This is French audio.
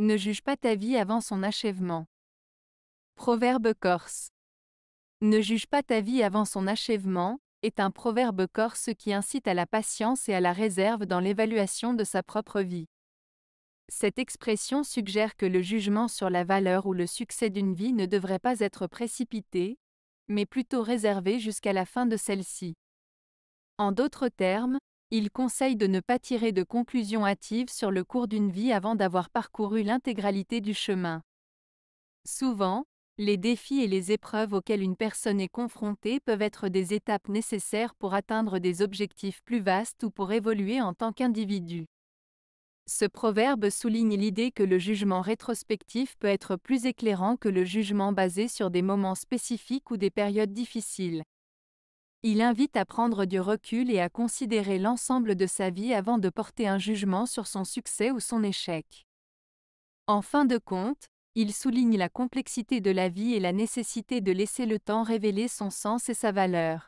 Ne juge pas ta vie avant son achèvement. Proverbe corse. Ne juge pas ta vie avant son achèvement est un proverbe corse qui incite à la patience et à la réserve dans l'évaluation de sa propre vie. Cette expression suggère que le jugement sur la valeur ou le succès d'une vie ne devrait pas être précipité, mais plutôt réservé jusqu'à la fin de celle-ci. En d'autres termes, il conseille de ne pas tirer de conclusions hâtives sur le cours d'une vie avant d'avoir parcouru l'intégralité du chemin. Souvent, les défis et les épreuves auxquels une personne est confrontée peuvent être des étapes nécessaires pour atteindre des objectifs plus vastes ou pour évoluer en tant qu'individu. Ce proverbe souligne l'idée que le jugement rétrospectif peut être plus éclairant que le jugement basé sur des moments spécifiques ou des périodes difficiles. Il invite à prendre du recul et à considérer l'ensemble de sa vie avant de porter un jugement sur son succès ou son échec. En fin de compte, il souligne la complexité de la vie et la nécessité de laisser le temps révéler son sens et sa valeur.